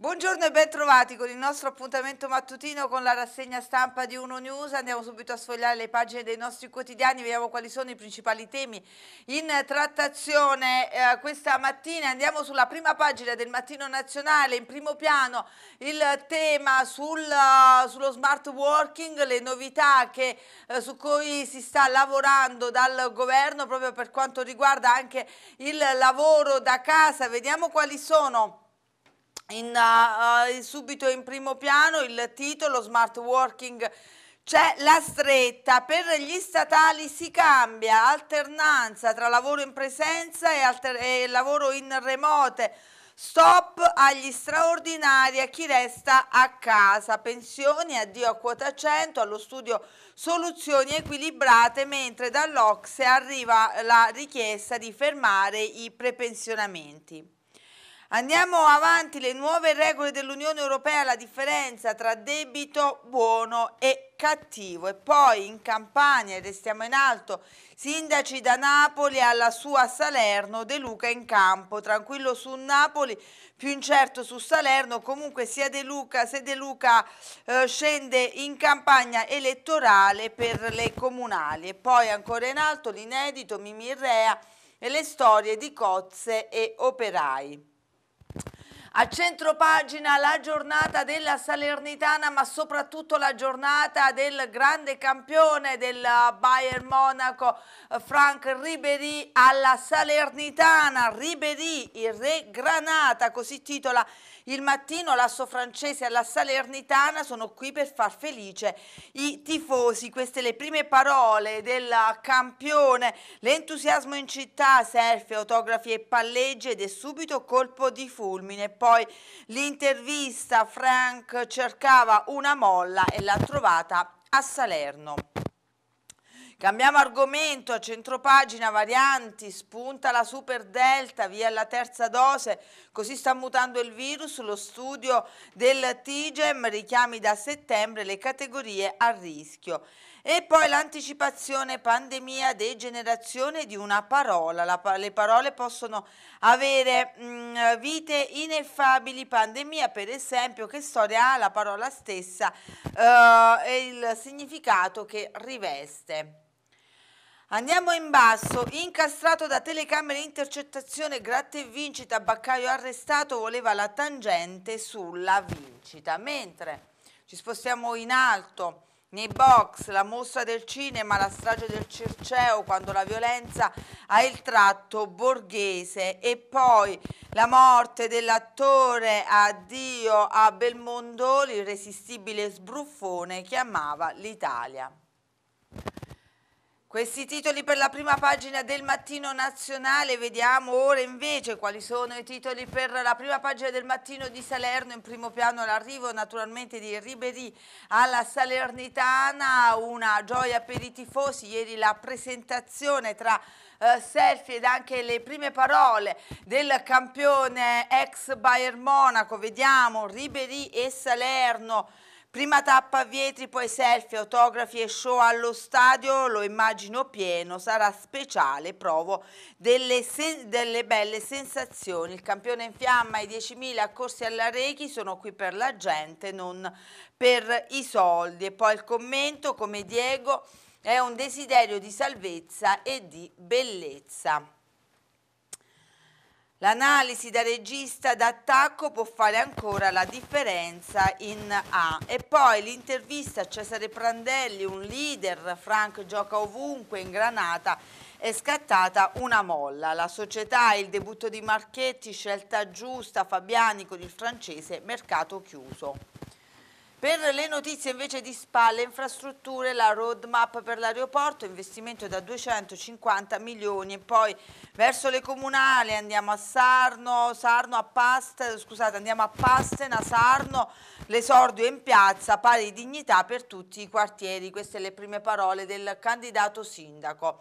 Buongiorno e bentrovati con il nostro appuntamento mattutino con la rassegna stampa di Uno News. Andiamo subito a sfogliare le pagine dei nostri quotidiani, vediamo quali sono i principali temi in trattazione eh, questa mattina. Andiamo sulla prima pagina del Mattino Nazionale, in primo piano il tema sul, uh, sullo smart working, le novità che, uh, su cui si sta lavorando dal governo proprio per quanto riguarda anche il lavoro da casa. Vediamo quali sono in, uh, subito in primo piano il titolo Smart Working c'è la stretta, per gli statali si cambia alternanza tra lavoro in presenza e, e lavoro in remote, stop agli straordinari a chi resta a casa, pensioni, addio a quota 100, allo studio soluzioni equilibrate, mentre dall'Ocse arriva la richiesta di fermare i prepensionamenti. Andiamo avanti, le nuove regole dell'Unione Europea, la differenza tra debito buono e cattivo. E poi in Campania, e restiamo in alto, sindaci da Napoli alla sua Salerno, De Luca in campo, tranquillo su Napoli, più incerto su Salerno, comunque sia De Luca, se De Luca eh, scende in campagna elettorale per le comunali. E poi ancora in alto l'inedito Mimirrea e le storie di cozze e operai. A centro pagina la giornata della Salernitana ma soprattutto la giornata del grande campione del eh, Bayern Monaco eh, Frank Ribery alla Salernitana, Ribery il re Granata, così titola il mattino l'asso francese alla Salernitana sono qui per far felice i tifosi. Queste le prime parole del campione. L'entusiasmo in città, selfie, autografi e palleggi ed è subito colpo di fulmine. Poi l'intervista, Frank cercava una molla e l'ha trovata a Salerno. Cambiamo argomento, a centropagina varianti, spunta la super delta, via la terza dose, così sta mutando il virus, lo studio del TIGEM richiami da settembre le categorie a rischio. E poi l'anticipazione pandemia degenerazione di una parola, la, le parole possono avere mh, mm, vite ineffabili, pandemia per esempio, che storia ha la parola stessa uh, e il significato che riveste. Andiamo in basso, incastrato da telecamere intercettazione gratta e vincita, Baccaio arrestato voleva la tangente sulla vincita, mentre ci spostiamo in alto nei box, la mostra del cinema, la strage del Circeo quando la violenza ha il tratto borghese e poi la morte dell'attore addio a Belmondoli, irresistibile sbruffone che amava l'Italia. Questi titoli per la prima pagina del Mattino Nazionale, vediamo ora invece quali sono i titoli per la prima pagina del Mattino di Salerno, in primo piano l'arrivo naturalmente di Ribery alla Salernitana, una gioia per i tifosi, ieri la presentazione tra eh, selfie ed anche le prime parole del campione ex Bayern Monaco, vediamo Ribery e Salerno Prima tappa vetri, poi selfie, autografi e show allo stadio, lo immagino pieno, sarà speciale, provo delle, delle belle sensazioni. Il campione in fiamma, i 10.000 accorsi alla Rechi sono qui per la gente, non per i soldi. E poi il commento, come Diego, è un desiderio di salvezza e di bellezza. L'analisi da regista d'attacco può fare ancora la differenza in A. E poi l'intervista a Cesare Prandelli, un leader, Frank gioca ovunque in Granata, è scattata una molla. La società, il debutto di Marchetti, scelta giusta, Fabiani con il francese, mercato chiuso. Per le notizie invece di spalle, infrastrutture, la roadmap per l'aeroporto, investimento da 250 milioni. E poi verso le comunali andiamo a Sarno, Sarno a Past, scusate, andiamo a Pastena, Sarno, l'esordio in piazza, pari dignità per tutti i quartieri. Queste le prime parole del candidato sindaco.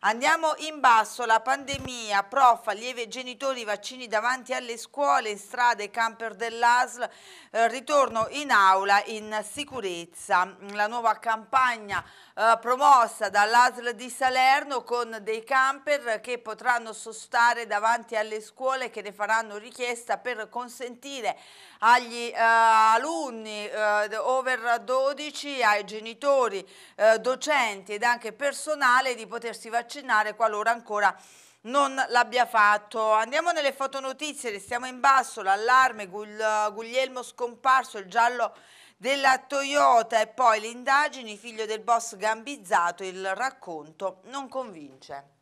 Andiamo in basso, la pandemia, prof, allievi e genitori, vaccini davanti alle scuole, strade, camper dell'ASL, eh, ritorno in aula in sicurezza. La nuova campagna eh, promossa dall'ASL di Salerno con dei camper che potranno sostare davanti alle scuole che ne faranno richiesta per consentire agli eh, alunni eh, over 12, ai genitori, eh, docenti ed anche personale di potersi vaccinare vaccinare qualora ancora non l'abbia fatto. Andiamo nelle fotonotizie, restiamo in basso, l'allarme, Guglielmo scomparso, il giallo della Toyota e poi le indagini, figlio del boss gambizzato, il racconto non convince.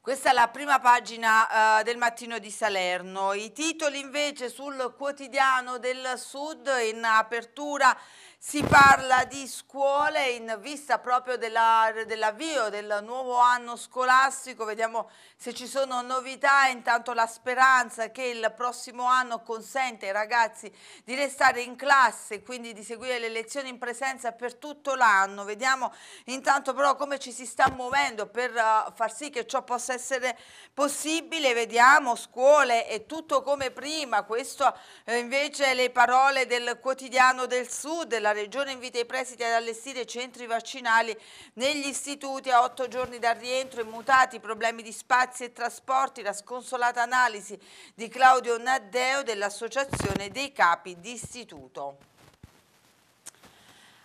Questa è la prima pagina uh, del mattino di Salerno. I titoli invece sul quotidiano del Sud in apertura si parla di scuole in vista proprio dell'avvio dell del nuovo anno scolastico, vediamo se ci sono novità, intanto la speranza che il prossimo anno consente ai ragazzi di restare in classe, quindi di seguire le lezioni in presenza per tutto l'anno, vediamo intanto però come ci si sta muovendo per eh, far sì che ciò possa essere possibile, vediamo scuole e tutto come prima, questo eh, invece le parole del quotidiano del Sud, la la Regione invita i presidi ad allestire centri vaccinali negli istituti a otto giorni dal rientro e mutati problemi di spazi e trasporti. La sconsolata analisi di Claudio Naddeo dell'Associazione dei Capi d'Istituto.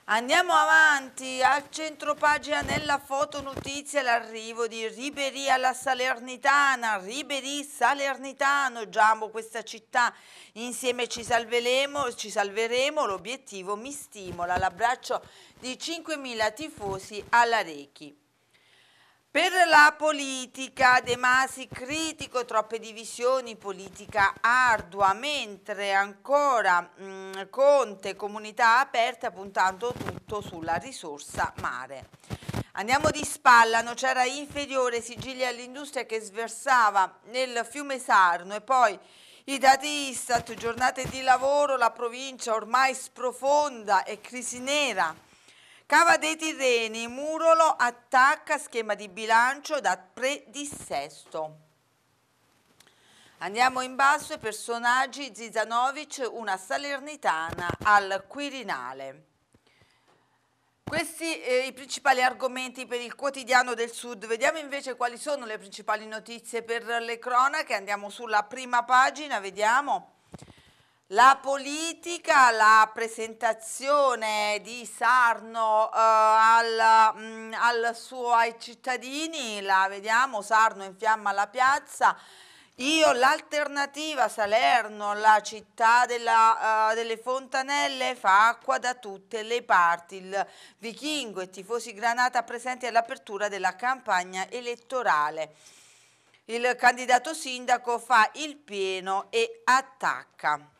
Andiamo avanti, al centro pagina nella foto notizia l'arrivo di Riberi alla Salernitana, Riberi Salernitano, Giambo questa città, insieme ci, ci salveremo, l'obiettivo mi stimola, l'abbraccio di 5.000 tifosi alla Rechi. Per la politica De Masi critico, troppe divisioni, politica ardua, mentre ancora mh, mm, Conte comunità aperte, puntando tutto sulla risorsa mare. Andiamo di spalla, Nocera inferiore, Sicilia all'industria che sversava nel fiume Sarno e poi i dati Istat, giornate di lavoro, la provincia ormai sprofonda e crisi nera Cava dei Tirreni, Murolo attacca schema di bilancio da predissesto. Andiamo in basso i personaggi Zizanovic, una salernitana al Quirinale. Questi eh, i principali argomenti per il quotidiano del Sud. Vediamo invece quali sono le principali notizie per le cronache. Andiamo sulla prima pagina, vediamo. La politica, la presentazione di Sarno eh, al, mh, mm, al suo, ai cittadini, la vediamo, Sarno in fiamma la piazza, io l'alternativa Salerno, la città della, uh, delle fontanelle, fa acqua da tutte le parti. Il vichingo e tifosi Granata presenti all'apertura della campagna elettorale. Il candidato sindaco fa il pieno e attacca.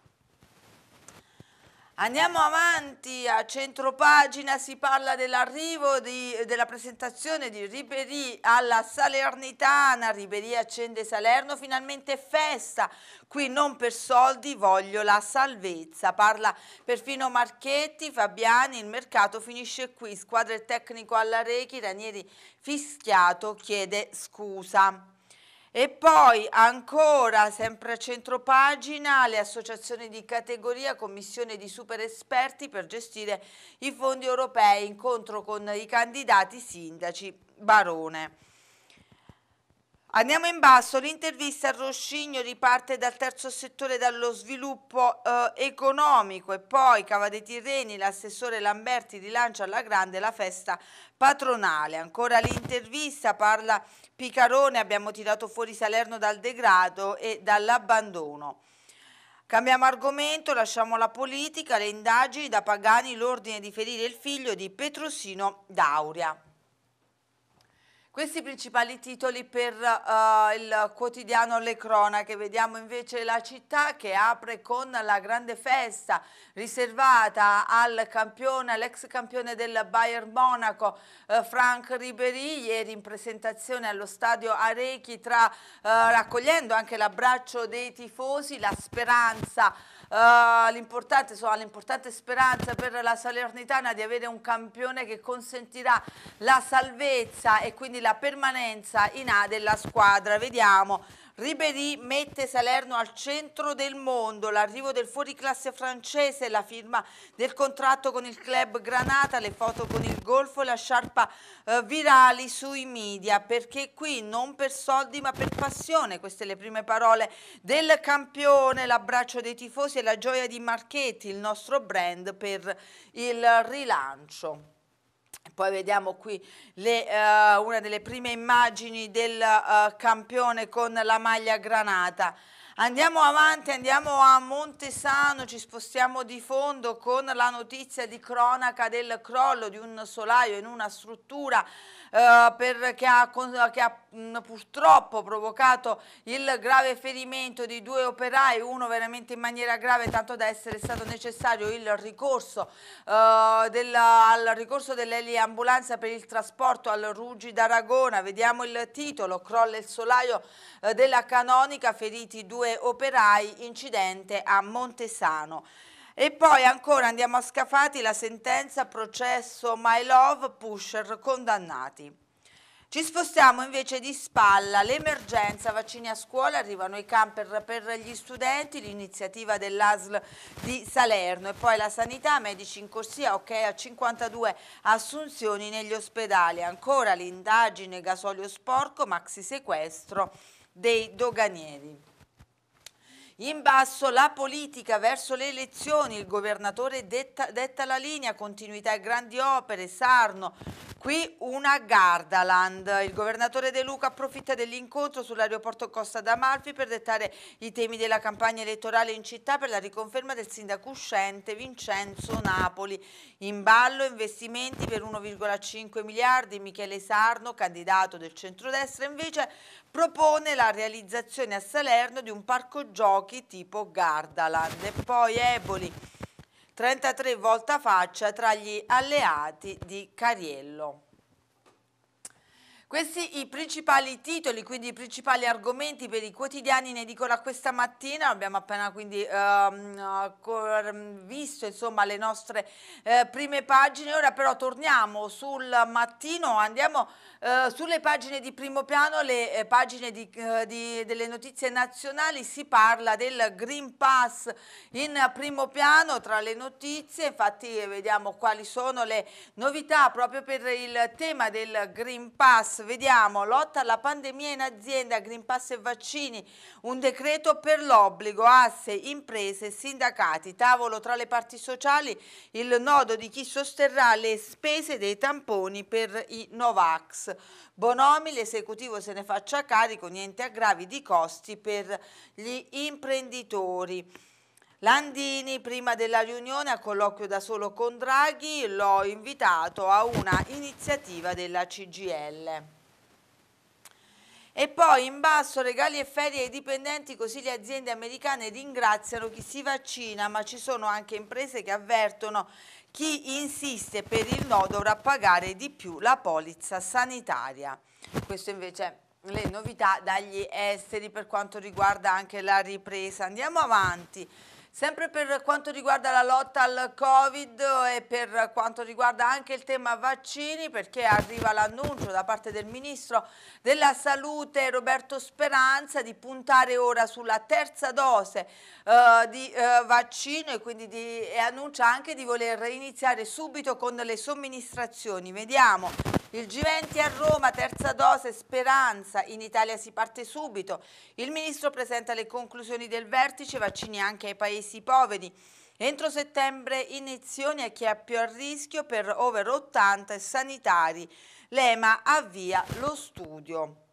Andiamo avanti, a centro pagina, si parla dell'arrivo della presentazione di Ribéry alla Salernitana, Ribéry accende Salerno, finalmente festa, qui non per soldi voglio la salvezza, parla perfino Marchetti, Fabiani, il mercato finisce qui, squadra e tecnico alla Rechi, Ranieri fischiato chiede scusa. E poi ancora, sempre a centro pagina, le associazioni di categoria, commissione di super esperti per gestire i fondi europei, incontro con i candidati sindaci Barone. Andiamo in basso, l'intervista a Roscigno riparte dal terzo settore dallo sviluppo eh, economico e poi Cava dei Tirreni, l'assessore Lamberti rilancia alla grande la festa patronale. Ancora l'intervista parla Picarone, abbiamo tirato fuori Salerno dal degrado e dall'abbandono. Cambiamo argomento, lasciamo la politica, le indagini da Pagani, l'ordine di ferire il figlio di Petrosino Dauria. Questi i principali titoli per uh, il quotidiano Le Cronache, vediamo invece la città che apre con la grande festa riservata al campione, all'ex campione del Bayern Monaco uh, Frank Ribery, ieri in presentazione allo stadio Arechi tra, uh, raccogliendo anche l'abbraccio dei tifosi, la speranza Ah, l'importante, l'importante speranza per la Salernitana di avere un campione che consentirà la salvezza e quindi la permanenza in A della squadra. Vediamo Ribéry mette Salerno al centro del mondo, l'arrivo del fuoriclasse francese, la firma del contratto con il club Granata, le foto con il golfo e la sciarpa eh, virali sui media, perché qui non per soldi ma per passione, queste le prime parole del campione, l'abbraccio dei tifosi e la gioia di Marchetti, il nostro brand per il rilancio. Poi vediamo qui le, uh, una delle prime immagini del uh, campione con la maglia granata. Andiamo avanti, andiamo a Montesano, ci spostiamo di fondo con la notizia di cronaca del crollo di un solaio in una struttura eh, per, che ha, che ha mh, purtroppo provocato il grave ferimento di due operai, uno veramente in maniera grave tanto da essere stato necessario il ricorso, eh, della, al ricorso dell'eliambulanza per il trasporto al Ruggi d'Aragona. Vediamo il titolo, crolla il solaio eh, della canonica, feriti due operai, incidente a Montesano. E poi ancora andiamo a Scafati, la sentenza, processo My Love, pusher, condannati. Ci spostiamo invece di spalla, l'emergenza vaccini a scuola, arrivano i camper per gli studenti, l'iniziativa dell'ASL di Salerno e poi la sanità, medici in corsia, ok a 52 assunzioni negli ospedali, ancora l'indagine gasolio sporco, maxi sequestro dei doganieri. In basso la politica verso le elezioni, il governatore detta, detta la linea, continuità e grandi opere, Sarno, Qui una Gardaland. Il governatore De Luca approfitta dell'incontro sull'aeroporto Costa d'Amalfi per dettare i temi della campagna elettorale in città per la riconferma del sindaco uscente Vincenzo Napoli. In ballo investimenti per 1,5 miliardi. Michele Sarno, candidato del centrodestra, invece propone la realizzazione a Salerno di un parco giochi tipo Gardaland. E poi Eboli. 33 volta faccia tra gli alleati di Cariello. Questi i principali titoli, quindi i principali argomenti per i quotidiani in edicola questa mattina, abbiamo appena quindi ehm, visto insomma, le nostre eh, prime pagine, ora però torniamo sul mattino, andiamo eh, sulle pagine di primo piano, le eh, pagine di, eh, di, delle notizie nazionali, si parla del Green Pass in primo piano tra le notizie, infatti vediamo quali sono le novità proprio per il tema del Green Pass Pass, vediamo, lotta alla pandemia in azienda, Green Pass e vaccini, un decreto per l'obbligo, asse, imprese, sindacati, tavolo tra le parti sociali, il nodo di chi sosterrà le spese dei tamponi per i Novax. Bonomi, l'esecutivo se ne faccia carico, niente aggravi di costi per gli imprenditori. Landini prima della riunione a colloquio da solo con Draghi l'ho invitato a una iniziativa della CGL. E poi in basso regali e ferie ai dipendenti così le aziende americane ringraziano chi si vaccina ma ci sono anche imprese che avvertono chi insiste per il no dovrà pagare di più la polizza sanitaria. Questo invece le novità dagli esteri per quanto riguarda anche la ripresa. Andiamo avanti. Sempre per quanto riguarda la lotta al Covid e per quanto riguarda anche il tema vaccini, perché arriva l'annuncio da parte del Ministro della Salute Roberto Speranza di puntare ora sulla terza dose eh, di eh, vaccino e quindi di, e annuncia anche di voler iniziare subito con le somministrazioni. Vediamo il G20 a Roma, terza dose, speranza, in Italia si parte subito. Il Ministro presenta le conclusioni del vertice, vaccini anche ai paesi paesi poveri. Entro settembre iniezioni a chi è più a rischio per over 80 e sanitari. L'EMA avvia lo studio.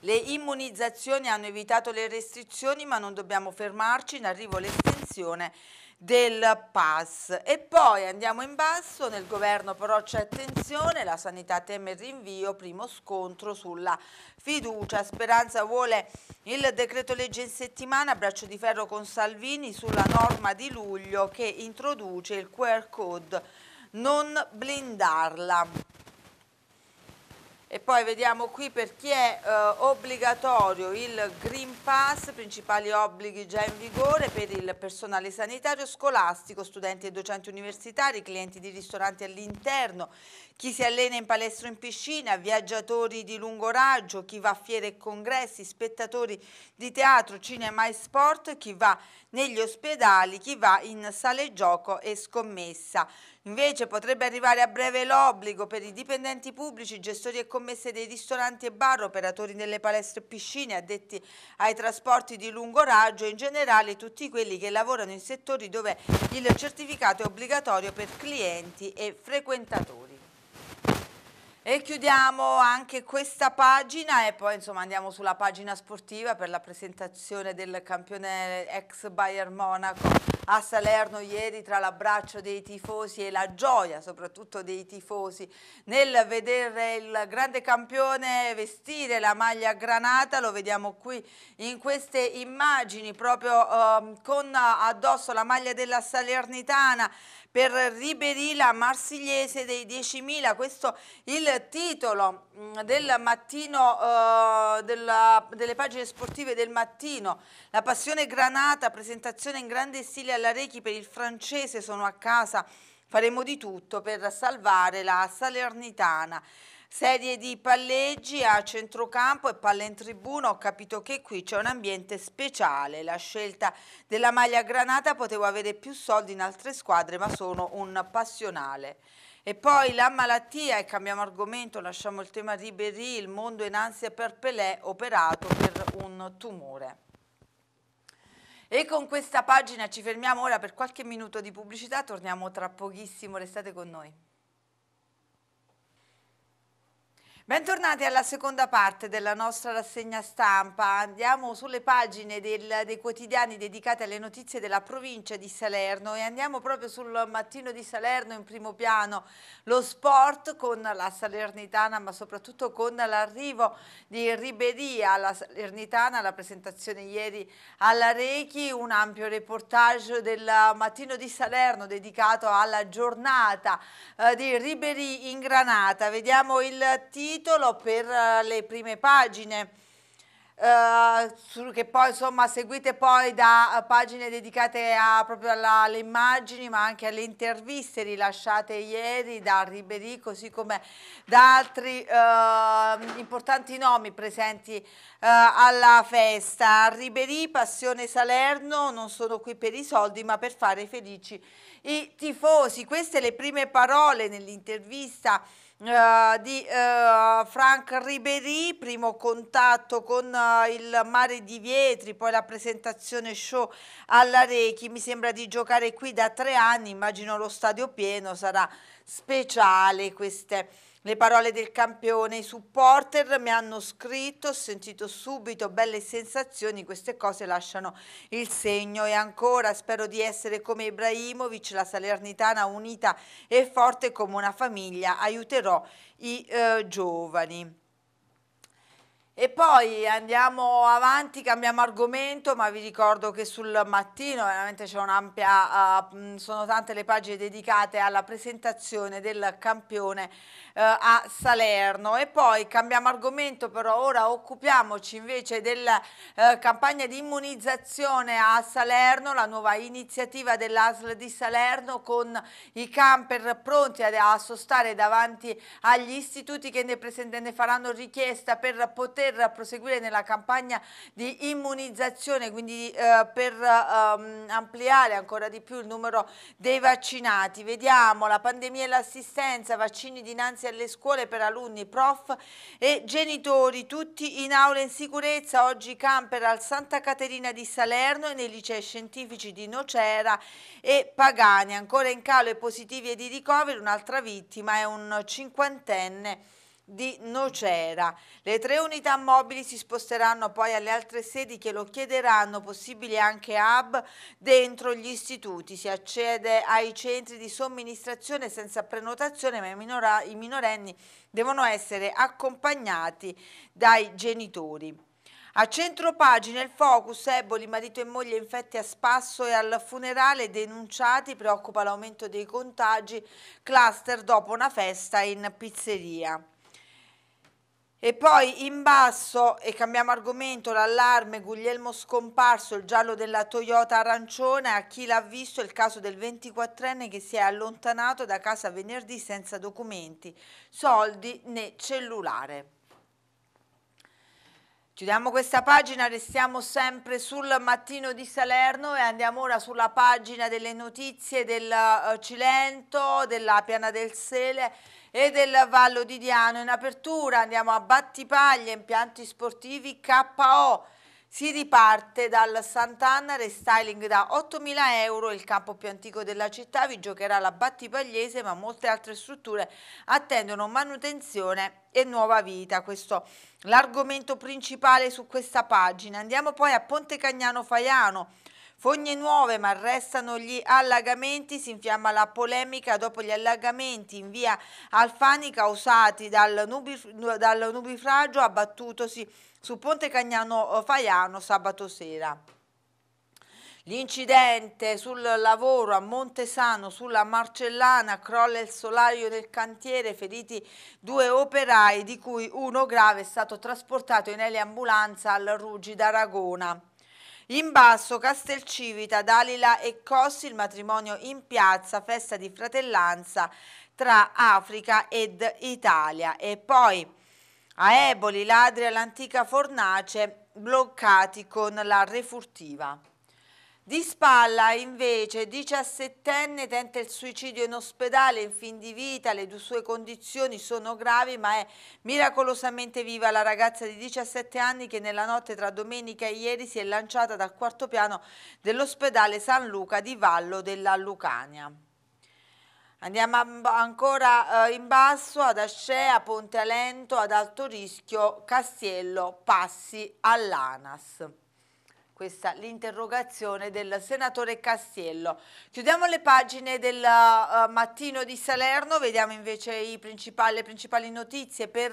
Le immunizzazioni hanno evitato le restrizioni ma non dobbiamo fermarci in arrivo l'estensione del pass. E poi andiamo in basso, nel governo però c'è attenzione, la sanità teme il rinvio, primo scontro sulla fiducia. Speranza vuole il decreto legge in settimana, braccio di ferro con Salvini sulla norma di luglio che introduce il QR code, non blindarla. E poi vediamo qui per chi è eh, obbligatorio il Green Pass, principali obblighi già in vigore per il personale sanitario scolastico, studenti e docenti universitari, clienti di ristoranti all'interno, chi si allena in palestra o in piscina, viaggiatori di lungo raggio, chi va a fiere e congressi, spettatori di teatro, cinema e sport, chi va negli ospedali, chi va in sale gioco e scommessa. Invece potrebbe arrivare a breve l'obbligo per i dipendenti pubblici, gestori e commesse dei ristoranti e bar, operatori delle palestre e piscine, addetti ai trasporti di lungo raggio e in generale tutti quelli che lavorano in settori dove il certificato è obbligatorio per clienti e frequentatori. E chiudiamo anche questa pagina e poi insomma andiamo sulla pagina sportiva per la presentazione del campione ex Bayern Monaco a Salerno ieri tra l'abbraccio dei tifosi e la gioia soprattutto dei tifosi nel vedere il grande campione vestire la maglia granata, lo vediamo qui in queste immagini proprio eh, con addosso la maglia della Salernitana per Ribéry, la marsigliese dei 10.000. Questo è il titolo mm, del mattino, eh, della, delle pagine sportive del mattino. La passione granata, presentazione in grande stile alla Rechi per il francese, sono a casa. Faremo di tutto per salvare la Salernitana. Serie di palleggi a centrocampo e palle in tribuna, ho capito che qui c'è un ambiente speciale. La scelta della maglia granata potevo avere più soldi in altre squadre, ma sono un passionale. E poi la malattia, e cambiamo argomento, lasciamo il tema Ribéry, il mondo in ansia per Pelé, operato per un tumore. E con questa pagina ci fermiamo ora per qualche minuto di pubblicità, torniamo tra pochissimo, restate con noi. Bentornati alla seconda parte della nostra rassegna stampa. Andiamo sulle pagine del, dei quotidiani dedicate alle notizie della provincia di Salerno e andiamo proprio sul mattino di Salerno in primo piano lo sport con la Salernitana ma soprattutto con l'arrivo di Riberia alla Salernitana, la presentazione ieri alla Rechi, un ampio reportage del mattino di Salerno dedicato alla giornata eh, di Riberi in Granata. Vediamo il titolo titolo per eh, le prime pagine. Eh, che poi insomma seguite poi da eh, pagine dedicate a, proprio alla, alle immagini ma anche alle interviste rilasciate ieri da Ribéry così come da altri eh, importanti nomi presenti eh, alla festa Ribéry, Passione Salerno non sono qui per i soldi ma per fare felici i tifosi queste le prime parole nell'intervista Uh, di uh, Frank Ribéry, primo contatto con uh, il mare di Vietri, poi la presentazione show alla Rechi, mi sembra di giocare qui da tre anni, immagino lo stadio pieno, sarà speciale queste le parole del campione, i supporter mi hanno scritto, ho sentito subito belle sensazioni, queste cose lasciano il segno e ancora spero di essere come Ibrahimovic, la Salernitana unita e forte come una famiglia, aiuterò i eh, giovani. E poi andiamo avanti, cambiamo argomento, ma vi ricordo che sul mattino veramente c'è un'ampia, uh, sono tante le pagine dedicate alla presentazione del campione uh, a Salerno. E poi cambiamo argomento, però ora occupiamoci invece della uh, eh, campagna di immunizzazione a Salerno, la nuova iniziativa dell'ASL di Salerno con i camper pronti a, a sostare davanti agli istituti che ne, ne faranno richiesta per poter poter proseguire nella campagna di immunizzazione, quindi eh, per ehm, ampliare ancora di più il numero dei vaccinati. Vediamo la pandemia e l'assistenza, vaccini dinanzi alle scuole per alunni, prof e genitori, tutti in aula in sicurezza, oggi camper al Santa Caterina di Salerno e nei licei scientifici di Nocera e Pagani. Ancora in calo e positivi e di ricovero, un'altra vittima è un cinquantenne di Nocera. Le tre unità mobili si sposteranno poi alle altre sedi che lo chiederanno, possibili anche hub dentro gli istituti. Si accede ai centri di somministrazione senza prenotazione, ma i minorenni devono essere accompagnati dai genitori. A centro pagina il focus, Eboli, marito e moglie infetti a spasso e al funerale denunciati, preoccupa l'aumento dei contagi, cluster dopo una festa in pizzeria. E poi in basso, e cambiamo argomento, l'allarme Guglielmo scomparso, il giallo della Toyota arancione, a chi l'ha visto il caso del 24enne che si è allontanato da casa venerdì senza documenti, soldi né cellulare. Chiudiamo questa pagina, restiamo sempre sul mattino di Salerno e andiamo ora sulla pagina delle notizie del eh, Cilento, della Piana del Sele e del Vallo di Diano. In apertura andiamo a Battipaglia, impianti sportivi KO si riparte dal Sant'Anna Restyling da 8.000 euro, il campo più antico della città vi giocherà la Battipagliese ma molte altre strutture attendono manutenzione e nuova vita, questo l'argomento principale su questa pagina. Andiamo poi a Ponte Cagnano Faiano, Fogne nuove ma restano gli allagamenti, si infiamma la polemica dopo gli allagamenti in via Alfani causati dal, nubif dal nubifragio abbattutosi su Ponte Cagnano eh, Faiano sabato sera. L'incidente sul lavoro a Montesano, sulla Marcellana, crolla il solaio del cantiere, feriti due operai, di cui uno grave è stato trasportato in eliambulanza al Ruggi d'Aragona. In basso Castelcivita, Dalila e Cossi, il matrimonio in piazza, festa di fratellanza tra Africa ed Italia. E poi a Eboli, ladri all'antica fornace, bloccati con la refurtiva. Di spalla invece, 17enne tenta il suicidio in ospedale in fin di vita, le sue condizioni sono gravi ma è miracolosamente viva la ragazza di 17 anni che nella notte tra domenica e ieri si è lanciata dal quarto piano dell'ospedale San Luca di Vallo della Lucania. Andiamo ancora eh, in basso ad Ascea, Ponte Alento, ad alto rischio, Castiello, Passi all'Anas questa l'interrogazione del senatore Castiello. Chiudiamo le pagine del uh, mattino di Salerno, vediamo invece principali, le principali notizie per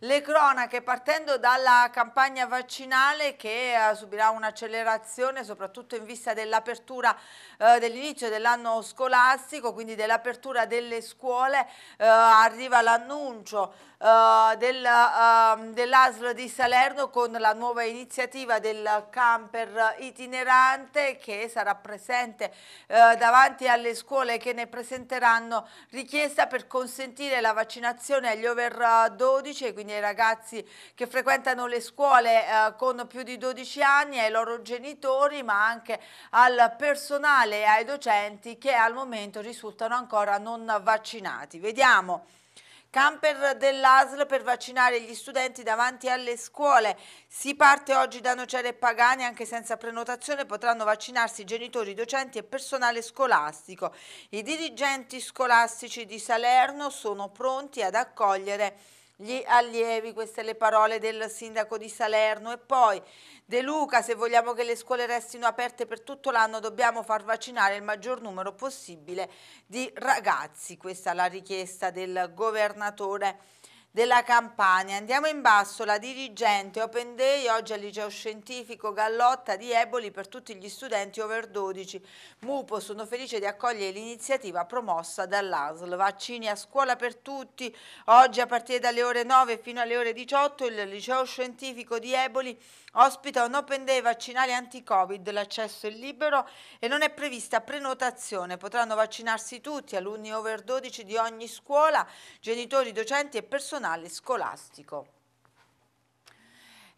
le cronache, partendo dalla campagna vaccinale che uh, subirà un'accelerazione soprattutto in vista dell'apertura uh, dell'inizio dell'anno scolastico, quindi dell'apertura delle scuole, arriva l'annuncio ehm, dell'ASL dell di Salerno con la nuova iniziativa del camper software itinerante che sarà presente eh, davanti alle scuole che ne presenteranno richiesta per consentire la vaccinazione agli over 12, eh, quindi ai ragazzi che frequentano le scuole eh, con più di 12 anni, ai loro genitori, ma anche al personale e ai docenti che al momento risultano ancora non vaccinati. Vediamo Camper dell'ASL per vaccinare gli studenti davanti alle scuole. Si parte oggi da Nocere e Pagani, anche senza prenotazione potranno vaccinarsi genitori, docenti e personale scolastico. I dirigenti scolastici di Salerno sono pronti ad accogliere gli allievi, queste le parole del sindaco di Salerno e poi De Luca, se vogliamo che le scuole restino aperte per tutto l'anno dobbiamo far vaccinare il maggior numero possibile di ragazzi. Questa è la richiesta del governatore della Campania. Andiamo in basso, la dirigente Open Day oggi al liceo scientifico Gallotta di Eboli per tutti gli studenti over 12. Mupo sono felice di accogliere l'iniziativa promossa dall'ASL. Vaccini a scuola per tutti. Oggi a partire dalle ore 9 fino alle ore 18 il liceo scientifico di Eboli ospita un Open Day vaccinale anti-Covid. L'accesso è libero e non è prevista prenotazione. Potranno vaccinarsi tutti, alunni over 12 di ogni scuola, genitori, docenti e personale personale scolastico.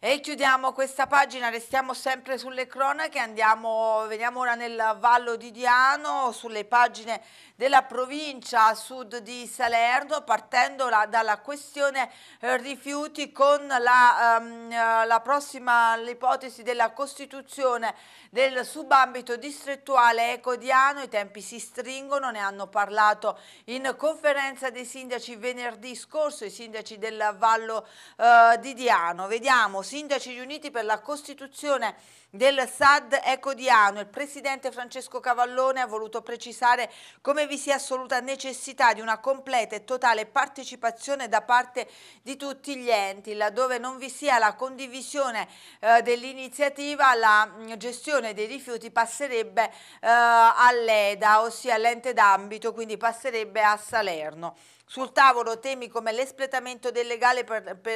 E chiudiamo questa pagina, restiamo sempre sulle cronache, andiamo, veniamo ora nel Vallo di Diano, sulle pagine della provincia a sud di Salerno, partendo la, dalla questione eh, rifiuti con la, ehm, eh, la prossima l'ipotesi della costituzione del subambito distrettuale Ecodiano, i tempi si stringono, ne hanno parlato in conferenza dei sindaci venerdì scorso, i sindaci del Vallo eh, di Diano. Vediamo, si Sindaci riuniti per la costituzione del SAD Ecodiano. Il presidente Francesco Cavallone ha voluto precisare come vi sia assoluta necessità di una completa e totale partecipazione da parte di tutti gli enti, laddove non vi sia la condivisione eh, dell'iniziativa, la mm, gestione dei rifiuti passerebbe eh, all'EDA, ossia l'ente d'ambito, quindi passerebbe a Salerno. Sul tavolo temi come l'espletamento delle,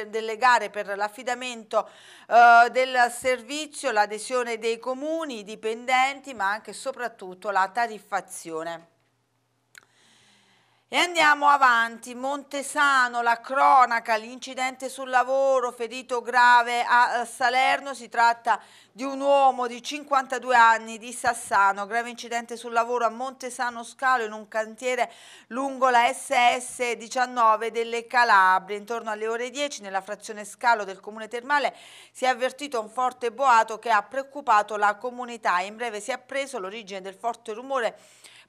delle, gare per l'affidamento eh, del servizio, l'adesione gestione dei comuni, i dipendenti ma anche e soprattutto la tariffazione. E andiamo avanti, Montesano, la cronaca, l'incidente sul lavoro, ferito grave a eh, Salerno, si tratta di un uomo di 52 anni di Sassano, grave incidente sul lavoro a Montesano Scalo in un cantiere lungo la SS 19 delle Calabrie. Intorno alle ore 10 nella frazione Scalo del comune termale si è avvertito un forte boato che ha preoccupato la comunità. In breve si è appreso l'origine del forte rumore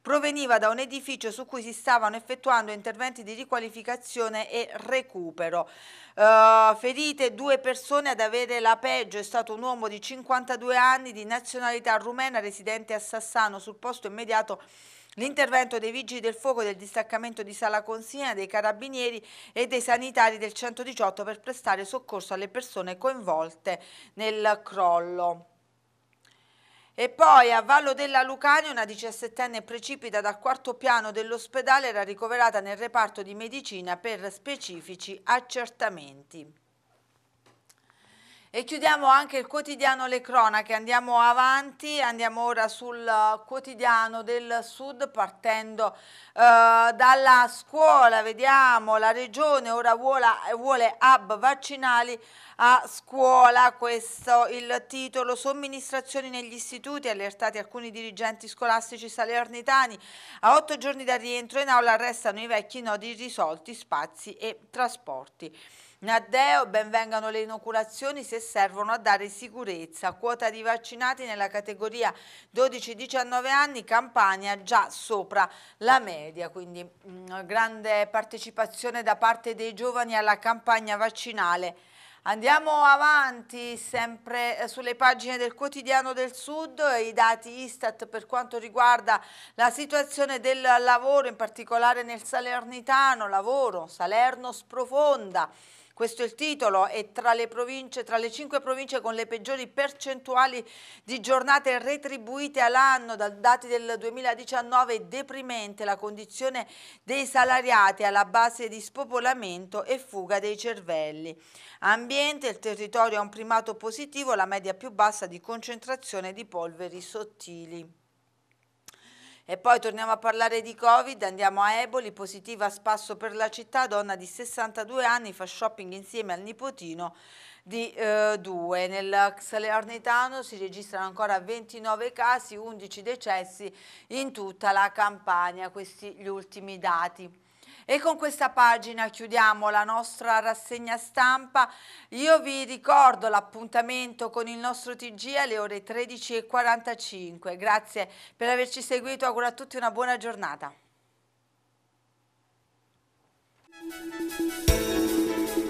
proveniva da un edificio su cui si stavano effettuando interventi di riqualificazione e recupero. Uh, ferite due persone ad avere la peggio è stato un uomo di 52 anni di nazionalità rumena residente a Sassano sul posto immediato L'intervento dei vigili del fuoco del distaccamento di Sala Consina, dei carabinieri e dei sanitari del 118 per prestare soccorso alle persone coinvolte nel crollo. E poi a Vallo della Lucania una 17enne precipita dal quarto piano dell'ospedale era ricoverata nel reparto di medicina per specifici accertamenti. E chiudiamo anche il quotidiano Le Cronache, andiamo avanti, andiamo ora sul eh, quotidiano del Sud partendo eh, dalla scuola, vediamo la regione ora vuole, vuole hub vaccinali a scuola, questo il titolo, somministrazioni negli istituti, allertati alcuni dirigenti scolastici salernitani, a otto giorni da rientro in aula restano i vecchi nodi irrisolti, spazi e trasporti. Naddeo, benvengano le inoculazioni se servono a dare sicurezza. Quota di vaccinati nella categoria 12-19 anni, Campania già sopra la media, quindi mh, mm, grande partecipazione da parte dei giovani alla campagna vaccinale. Andiamo avanti sempre eh, sulle pagine del quotidiano del Sud, i dati Istat per quanto riguarda la situazione del lavoro, in particolare nel Salernitano, lavoro, Salerno sprofonda questo è il titolo, è tra le, province, tra le cinque province con le peggiori percentuali di giornate retribuite all'anno, dal dati del 2019 è deprimente la condizione dei salariati alla base di spopolamento e fuga dei cervelli. Ambiente, il territorio ha un primato positivo, la media più bassa di concentrazione di polveri sottili. E poi torniamo a parlare di Covid, andiamo a Eboli, positiva a spasso per la città, donna di 62 anni fa shopping insieme al nipotino di eh, due. Nel Salernitano si registrano ancora 29 casi, 11 decessi in tutta la Campania, questi gli ultimi dati. E con questa pagina chiudiamo la nostra rassegna stampa. Io vi ricordo l'appuntamento con il nostro TG alle ore 13.45. Grazie per averci seguito, auguro a tutti una buona giornata.